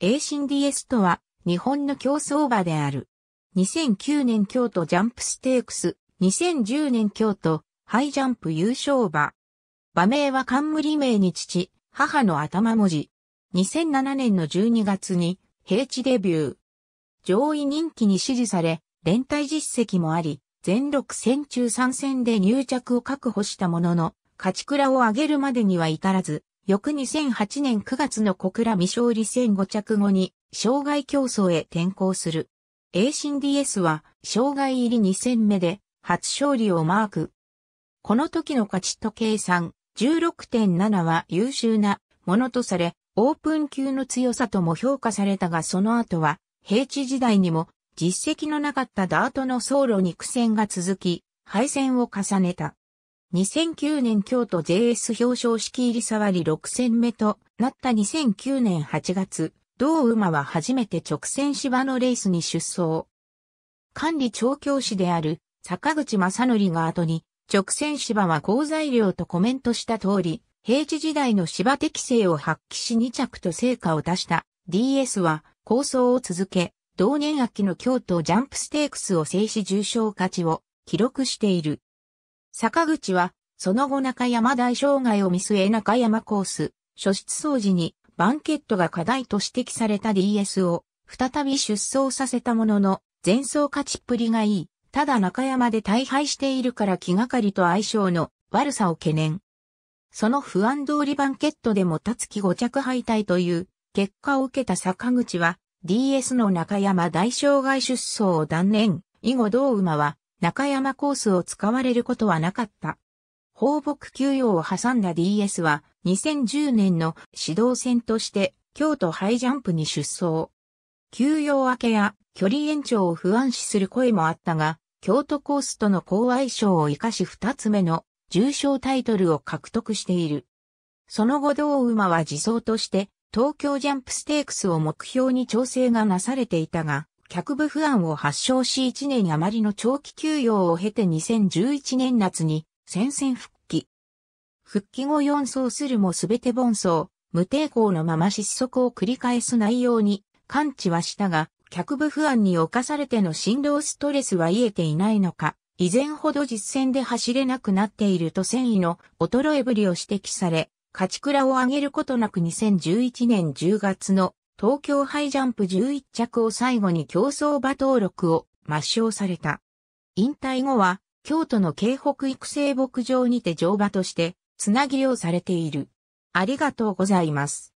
A シンディエスは日本の競争馬である。2009年京都ジャンプステークス、2010年京都ハイジャンプ優勝馬。馬名は冠名に父、母の頭文字。2007年の12月に平地デビュー。上位人気に支持され、連帯実績もあり、全6戦中3戦で入着を確保したものの、勝ち倉を上げるまでには至らず、翌2008年9月の小倉未勝利戦5着後に、障害競争へ転向する。A c DS は、障害入り2戦目で、初勝利をマーク。この時の勝ちと計算、16.7は優秀なものとされ、オープン級の強さとも評価されたがその後は、平地時代にも実績のなかったダートの走路に苦戦が続き、敗戦を重ねた。2009年京都 JS 表彰式入り触り6戦目となった2009年8月、同馬は初めて直線芝のレースに出走。管理調教師である坂口正則が後に直線芝は好材料とコメントした通り、平地時代の芝適性を発揮し2着と成果を出した DS は構想を続け、同年秋の京都ジャンプステークスを制し重賞勝ちを記録している。坂口は、その後中山大障害を見据え中山コース、初出掃除に、バンケットが課題と指摘された DS を、再び出走させたものの、前走勝ちっぷりがいい。ただ中山で大敗しているから気がかりと相性の悪さを懸念。その不安通りバンケットでも立木5着敗退という結果を受けた坂口は DS の中山大障害出走を断念。以後同馬は中山コースを使われることはなかった。放牧休養を挟んだ DS は2010年の指導戦として京都ハイジャンプに出走。休養明けや距離延長を不安視する声もあったが、京都コースとの好相性を生かし二つ目の重賞タイトルを獲得している。その後同馬は自走として東京ジャンプステークスを目標に調整がなされていたが、客部不安を発症し1年余りの長期休養を経て2011年夏に戦線復帰。復帰後4走するも全て凡走、無抵抗のまま失速を繰り返す内容に感知はしたが、客部不安に侵されての振動ストレスは癒えていないのか、以前ほど実戦で走れなくなっていると戦意の衰えぶりを指摘され、勝ち倉を上げることなく2011年10月の東京ハイジャンプ11着を最後に競走馬登録を抹消された。引退後は、京都の京北育成牧場にて乗馬として、つなぎをされている。ありがとうございます。